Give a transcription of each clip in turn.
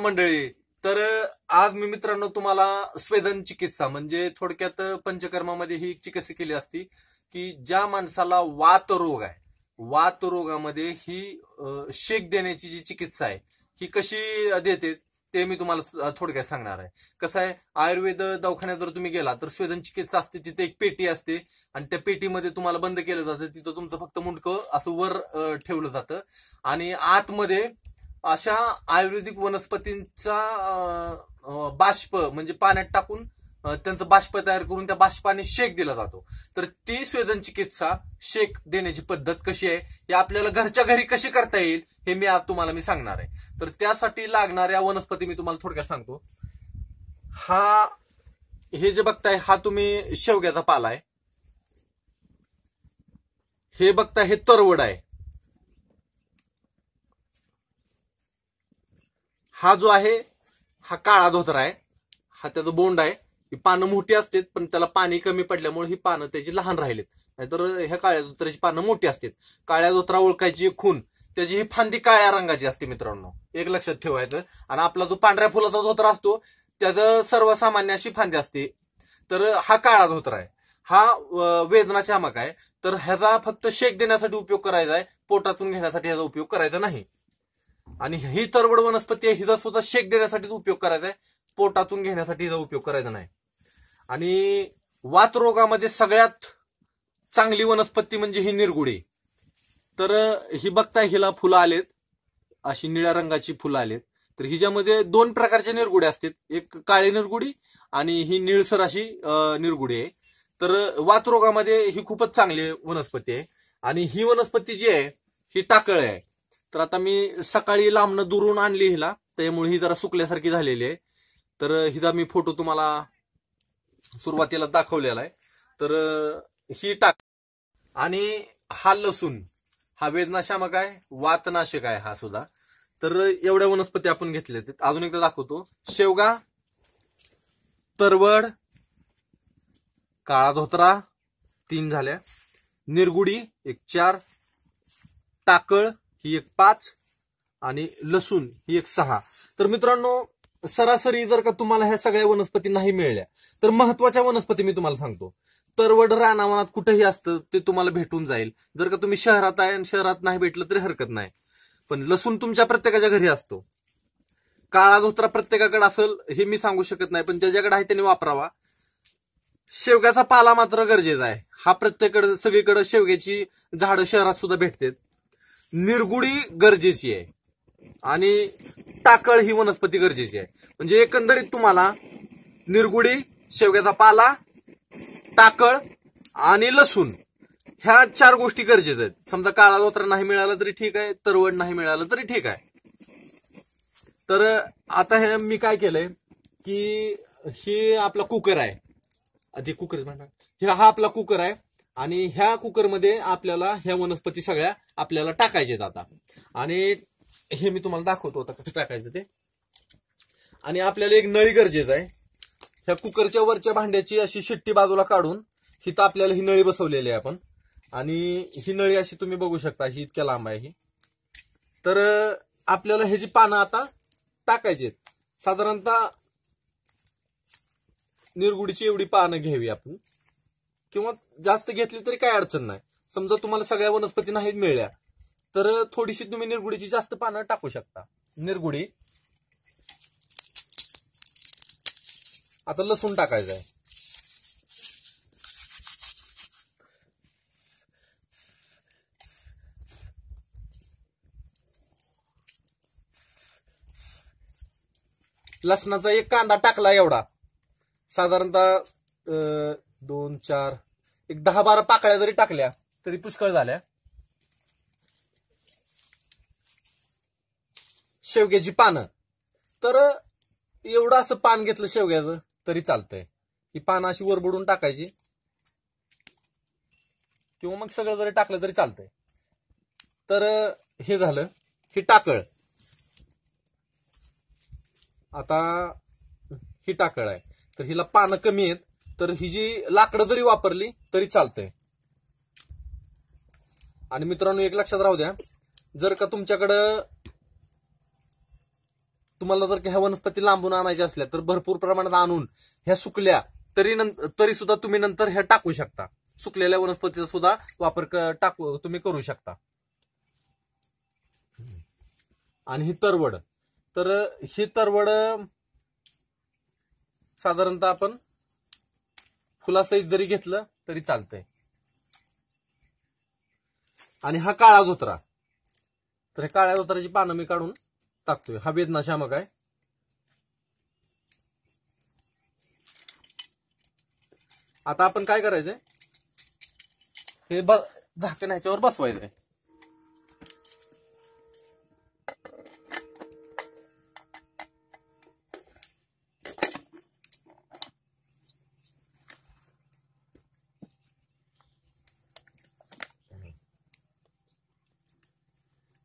मंडळी तर आज मी मित्रांनो तुम्हाला स्वेदन चिकित्सा म्हणजे थोडक्यात पंचकर्मामध्ये ही चिकित्सा केली असती की ज्या माणसाला वात रोग आहे वात रोगामध्ये ही शेक देण्याची जी चिकित्सा आहे ही कशी देते ते मी तुम्हाला थोडक्यात सांगणार आहे कसं आहे आयुर्वेद दवाखान्यात जर तुम्ही गेला तर स्वेदन चिकित्सा असते तिथे एक पेटी असते आणि त्या पेटीमध्ये तुम्हाला बंद केलं जातं तिथं तुमचं फक्त मुंडकं असं वर ठेवलं जातं आणि आतमध्ये अशा आयुर्वेदिक वनस्पतींचा बाष्प म्हणजे पाण्यात टाकून त्यांचं बाष्प तयार करून त्या बाष्पाने शेक दिला जातो तर ती स्वेदन चिकित्सा शेक देण्याची पद्धत कशी आहे हे आपल्याला घरच्या घरी कशी करता येईल हे मी आज तुम्हाला मी सांगणार आहे तर त्यासाठी लागणाऱ्या वनस्पती मी तुम्हाला थोडक्यात सांगतो हा हे जे बघताय हा तुम्ही शेवग्याचा पाला आहे हे बघताय हे तरवड आहे हा जो आहे हा काळा धोतरा आहे हा त्याचा बोंड आहे ही पानं मोठी असतात पण त्याला पाणी कमी पडल्यामुळे ही पानं त्याची लहान राहिलेत नाहीतर ह्या काळ्या धोत्राची पानं मोठी असतात काळ्या धोत्रा ओळखायची खून त्याची ही फांदी काळ्या रंगाची असते मित्रांनो एक लक्षात ठेवायचं आणि आपला जो पांढऱ्या फुलाचा धोत्रा असतो त्याचं सर्वसामान्य अशी फांदी असते तर हा काळा धोत्रा आहे हा मग आहे तर ह्याचा फक्त शेक देण्यासाठी उपयोग करायचा आहे पोटातून घेण्यासाठी ह्याचा उपयोग करायचा नाही आणि ही तरवड वनस्पती आहे हिचा स्वतः शेक देण्यासाठीच उपयोग करायचा आहे पोटातून घेण्यासाठी हिचा उपयोग करायचा नाही आणि वात रोगामध्ये सगळ्यात चांगली वनस्पती म्हणजे ही निरगुडी तर ही बघताय हिला फुलं आलेत अशी निळ्या रंगाची फुलं आलेत तर हिच्यामध्ये दोन प्रकारच्या निरगुड्या असतात एक काळी निरगुडी आणि ही निळसर अशी निरगुडी आहे तर वात रोगामध्ये ही खूपच चांगली वनस्पती आहे आणि ही वनस्पती जी आहे ही टाकळ आहे तर आता मी सकाळी लांबणं दुरून आणली हिला त्यामुळे ही जरा सुकल्यासारखी झालेली आहे तर हिचा मी फोटो तुम्हाला सुरुवातीला दाखवलेला आहे तर ही टाक आणि हा लसूण हा वेदनाशामक आहे वातनाशक आहे हा सुद्धा तर एवढ्या वनस्पती आपण घेतल्या अजून एकदा दाखवतो शेवगा तरवड काळा धोत्रा तीन झाल्या निरगुडी एक चार टाकळ ही एक पाच आणि लसूण ही एक सहा तर मित्रांनो सरासरी जर का तुम्हाला ह्या सगळ्या वनस्पती नाही मिळल्या तर महत्वाच्या वनस्पती मी तुम्हाला सांगतो तरवड रानावनात कुठेही असतं ते तुम्हाला भेटून जाईल जर का तुम्ही शहरात आहे आणि शहरात नाही भेटलं तरी हरकत नाही पण लसूण तुमच्या प्रत्येकाच्या घरी असतो काळा धोत्रा प्रत्येकाकडे असेल हे मी सांगू शकत नाही पण ज्याच्याकडे आहे त्याने वापरावा शेवग्याचा पाला मात्र गरजेचा आहे हा प्रत्येकडे सगळीकडे शेवग्याची झाडं शहरात सुद्धा भेटतात निरगुडी गरजेची आहे आणि टाकळ ही वनस्पती गरजेची आहे म्हणजे एकंदरीत तुम्हाला निरगुडी शेवग्याचा पाला टाकळ आणि लसूण ह्या चार गोष्टी गरजेच्या आहेत समजा काळा धोत्रा नाही मिळालं तरी ठीक आहे तरवड नाही मिळालं तरी ठीक आहे तर आता हे मी काय केलंय की ही आपला कुकर आहे आधी कुकर हे हा आपला कुकर आहे आणि ह्या कुकरमध्ये आपल्याला ह्या वनस्पती सगळ्या आपल्याला टाकायच्या आता आणि हे मी तुम्हाला दाखवतो आता कसं टाकायचं ते आणि आपल्याला एक नळी गरजेचं आहे ह्या कुकरच्या वरच्या भांड्याची अशी शिट्टी बाजूला काढून हिथं आपल्याला ही नळी बसवलेली आहे आपण आणि ही नळी अशी तुम्ही बघू शकता ही इतक्या लांब आहे ही तर आपल्याला ह्याची पानं आता टाकायची साधारणतः निरगुडीची एवढी पानं घ्यावी आपण किंवा जास्त घेतली तरी काय अडचण नाही समजा तुम्हाला सगळ्या वनस्पती नाहीत मिळल्या तर थोडीशी तुम्ही निरगुडीची जास्त पानं टाकू शकता निरगुडी आता लसूण टाकायचं आहे लसणाचा एक कांदा टाकला एवढा साधारणतः दोन चार एक दहा बारा पाकळ्या जरी टाकल्या तरी पुष्कळ झाल्या शेवग्याची पानं तर एवढं असं पान घेतलं शेवग्याचं तरी चालतंय ही पानं अशी वरबडून टाकायची किंवा मग सगळं जरी टाकलं तरी चालतंय तर हे झालं ही टाकळ आता ही टाकळ आहे तर हिला पानं कमी आहेत तर ही जी लाकडं जरी वापरली तरी चालतंय आणि मित्रांनो एक लक्षात राहू द्या जर का तुमच्याकडं तुम्हाला जर का ह्या वनस्पती लांबून आणायच्या असल्या तर भरपूर प्रमाणात आणून ह्या सुकल्या तरी तरी सुद्धा तुम्ही नंतर ह्या टाकू शकता सुकलेल्या वनस्पतीचा सुद्धा वापर टाकू तुम्ही करू शकता आणि ही तरवड तर ही तरवड साधारणतः आपण फुला साईज जरी घेतलं तरी चालतंय आणि हा काळा धोत्रा तर हे काळ्या धोत्राची पानं मी काढून टाकतोय हा वेदनाशामक आहे आता आपण काय करायचंय हे ब झाकण्याच्यावर बसवायचंय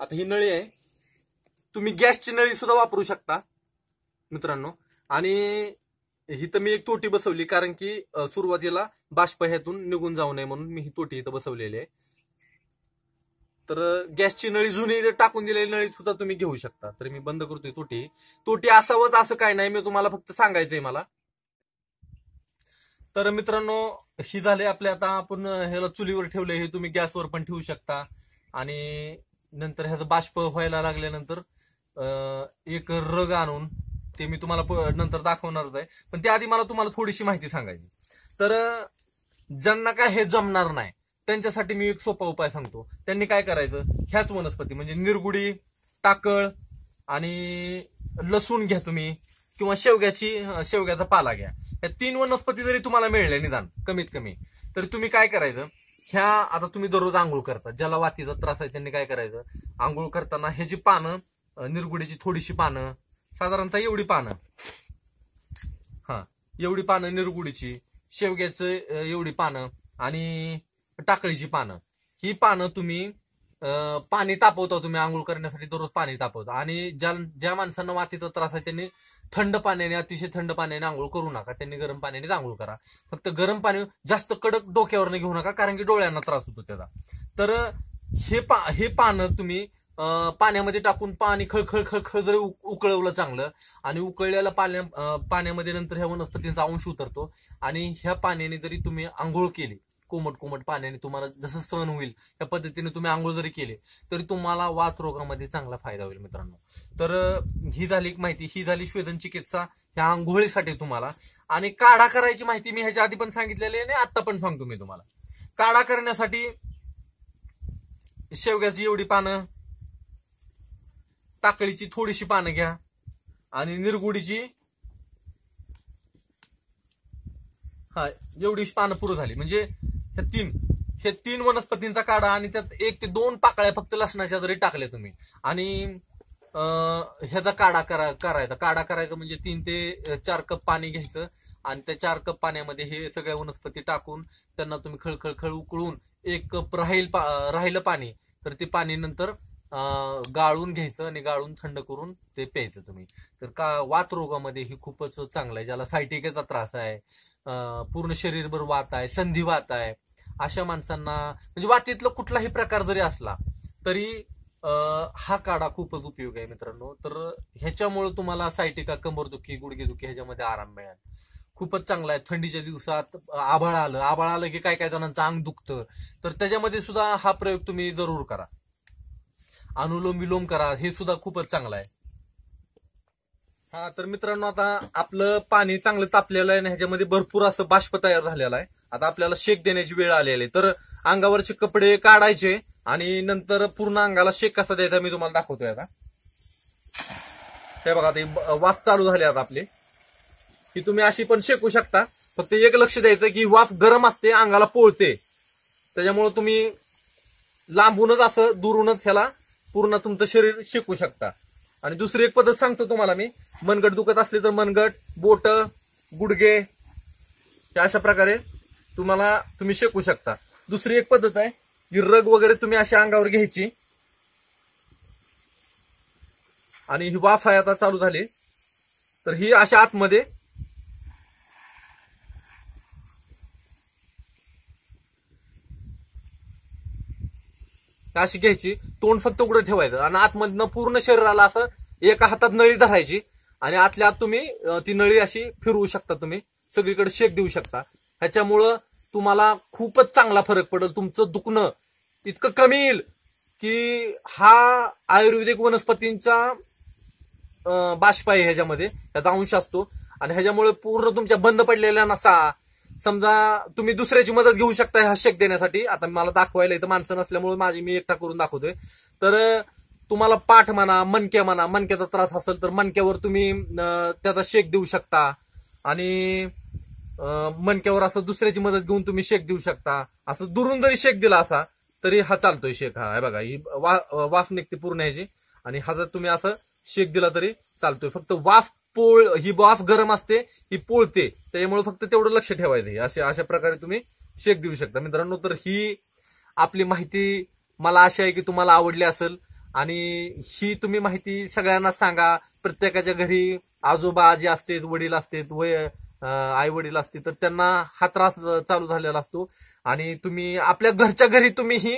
आता ही नळी आहे तुम्ही गॅसची नळी सुद्धा वापरू शकता मित्रांनो आणि ही तर मी एक तोटी बसवली कारण की सुरुवातीला बाष्प ह्यातून निघून जाऊ नये म्हणून मी ही तोटी इथं बसवलेली आहे तर गॅसची नळी जुनी टाकून दिलेली नळी सुद्धा तुम्ही घेऊ शकता तर मी बंद करतोय तोटी तोटी असावंच असं काय नाही मी तुम्हाला फक्त सांगायचंय मला तर मित्रांनो ही झाले आपले आता आपण ह्याला चुलीवर ठेवले हे तुम्ही गॅसवर पण ठेवू शकता आणि नंतर ह्याचं बाष्प व्हायला लागल्यानंतर एक रग आणून ते मी तुम्हाला नंतर दाखवणारच आहे पण त्याआधी मला तुम्हाला थोडीशी माहिती सांगायची तर ज्यांना काय हे जमणार नाही त्यांच्यासाठी मी एक सोपा उपाय सांगतो त्यांनी काय करायचं ह्याच वनस्पती म्हणजे निरगुडी टाकळ आणि लसूण घ्या तुम्ही किंवा शेवग्याची शेवग्याचा पाला घ्या या तीन वनस्पती जरी तुम्हाला मिळल्या निदान कमीत कमी तर तुम्ही काय करायचं ह्या आता तुम्ही दररोज आंघोळ करता ज्याला वातीचा त्रास आहे त्यांनी काय करायचं आंघोळ करताना हे जी पानं निरगुडीची थोडीशी पानं साधारणतः एवढी पानं हा एवढी पानं निरगुडीची शेवग्याचं एवढी पानं आणि टाकळीची पानं ही पानं तुम्ही पाणी तापवता तुम्ही आंघोळ करण्यासाठी दररोज पाणी तापवता आणि ज्या ज्या माणसांना वातीचा त्रास आहे त्यांनी थंड पाण्याने अतिशय थंड पाण्याने आंघोळ करू नका त्यांनी गरम पाण्याने आंघोळ करा फक्त गरम पाणी जास्त कडक डोक्यावर घेऊ नका कारण की डोळ्यांना त्रास होतो त्याचा तर हे पा हे पानं तुम्ही पाण्यामध्ये टाकून पाणी खळखळ खळखळ जरी उकळवलं चांगलं आणि उकळलेल्या पाण्या पाण्यामध्ये नंतर ह्या वनस्पतींचा अंश उतरतो आणि ह्या पाण्याने जरी तुम्ही आंघोळ केली कोमट कोमट पाण्याने तुम्हाला जसं सण होईल त्या पद्धतीने तुम्ही आंघोळ जरी केले तरी तुम्हाला वात रोगामध्ये चांगला फायदा होईल मित्रांनो तर ही झाली माहिती ही झाली श्वेदन चिकित्सा ह्या आंघोळीसाठी तुम्हाला आणि काढा करायची माहिती मी ह्याच्या आधी पण सांगितलेली आणि आता पण सांगतो मी तुम्हाला काढा करण्यासाठी शेवग्याची एवढी पानं टाकळीची थोडीशी पानं घ्या आणि निरगुडीची हा एवढी पानं पुरं झाली म्हणजे तीन हे तीन वनस्पतींचा काढा आणि त्यात एक ते दोन पाकळ्या फक्त लसणाच्या जरी टाकल्या तुम्ही आणि ह्याचा काढा करा करायचा काढा करायचा म्हणजे तीन ते चार कप पाणी घ्यायचं आणि त्या चार कप पाण्यामध्ये हे सगळ्या वनस्पती टाकून त्यांना तुम्ही खळखळ खळ उकळून एक कप राहील राहिलं पाणी तर ते पाणी नंतर गाळून घ्यायचं आणि गाळून थंड करून ते प्यायचं तुम्ही तर का वात रोगामध्ये ही खूपच चांगलं आहे ज्याला सायटिकेचा त्रास आहे पूर्ण शरीरभर वात आहे संधी वात आहे अशा माणसांना म्हणजे वातीतला कुठलाही प्रकार जरी असला तरी हा काढा खूपच उपयोग आहे मित्रांनो तर ह्याच्यामुळे तुम्हाला सायटिका कंबरदुखी गुडघेदुखी ह्याच्यामध्ये आराम मिळेल खूपच चांगला आहे थंडीच्या दिवसात आभाळ आलं आभाळ आलं की काय काय जणांचं अंग दुखतं तर त्याच्यामध्ये सुद्धा हा प्रयोग तुम्ही जरूर करा अनुलोम विलोम करा हे सुद्धा खूपच चांगला आहे हा तर मित्रांनो आता आपलं पाणी चांगलं तापलेलं आहे आणि ह्याच्यामध्ये भरपूर असं बाष्प तयार झालेलं आहे आता आपल्याला शेक देण्याची वेळ आलेली तर अंगावरचे कपडे काढायचे आणि नंतर पूर्ण अंगाला शेक कसा द्यायचा मी तुम्हाला दाखवतोय आता हे बघा ते वाफ चालू झाली आता आपली की तुम्ही अशी पण शेकू शकता फक्त एक लक्ष द्यायचं की वाफ गरम असते अंगाला पोळते त्याच्यामुळे तुम्ही लांबूनच असं दुरूनच ह्याला पूर्ण तुमचं शरीर शेकू शकता आणि दुसरी एक पद्धत सांगतो तुम्हाला मी मनगट दुखत असले तर मनगट बोट गुडगे अशा प्रकारे तुम्हाला तुम्ही शेकू शकता दुसरी एक पद्धत आहे ही रग वगैरे तुम्ही अशा अंगावर घ्यायची आणि ही वाफ आहे आता चालू झाली तर ही अशा आतमध्ये अशी घ्यायची तोंड फक्त उघडं ठेवायचं आणि आतमधनं पूर्ण शरीराला असं एका हातात नळी धरायची आणि आतल्या आत तुम्ही ती नळी अशी फिरवू शकता तुम्ही सगळीकडे शेक देऊ शकता ह्याच्यामुळं तुम्हाला खूपच चांगला फरक पडेल तुमचं दुखणं इतकं कमी येईल की हा आयुर्वेदिक वनस्पतींचा बाष्प आहे ह्याच्यामध्ये त्याचा अंश असतो आणि ह्याच्यामुळे पूर्ण तुमच्या बंद पडलेल्या नसा समजा तुम्ही दुसऱ्याची मदत घेऊ शकता ह्या शेक देण्यासाठी आता मला दाखवायला इथं माणसं नसल्यामुळे माझी मी एकटा करून दाखवतोय तर तुम्हाला पाठ म्हणा मनक्या म्हणा मनक्याचा त्रास असेल तर मनक्यावर तुम्ही त्याचा शेक देऊ शकता आणि मणक्यावर असं दुसऱ्याची मदत घेऊन तुम्ही शेक देऊ शकता असं दुरून जरी शेक दिला असा तरी हा चालतोय शेक हा बघा ही वाफ निघते पूर्ण ह्याची आणि हा जर तुम्ही असं शेक दिला तरी चालतोय फक्त वाफ पोळ ही वाफ गरम असते ही पोळते त्यामुळे फक्त तेवढं लक्ष ठेवायचं असे अशा प्रकारे तुम्ही शेक देऊ शकता मित्रांनो तर ही आपली माहिती मला अशी आहे की तुम्हाला आवडली असेल आणि ही तुम्ही माहिती सगळ्यांना सांगा प्रत्येकाच्या घरी आजोबा आजी असतेत वडील असतेत वय आई वडील असतील तर त्यांना हा त्रास चालू झालेला असतो आणि तुम्ही आपल्या घरच्या घरी तुम्ही ही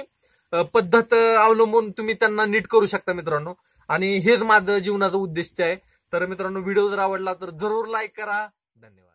पद्धत अवलंबून तुम्ही त्यांना नीट करू शकता मित्रांनो आणि हेच माझं जीवनाचं उद्दिष्ट आहे तर मित्रांनो व्हिडिओ जर आवडला तर जरूर लाईक करा धन्यवाद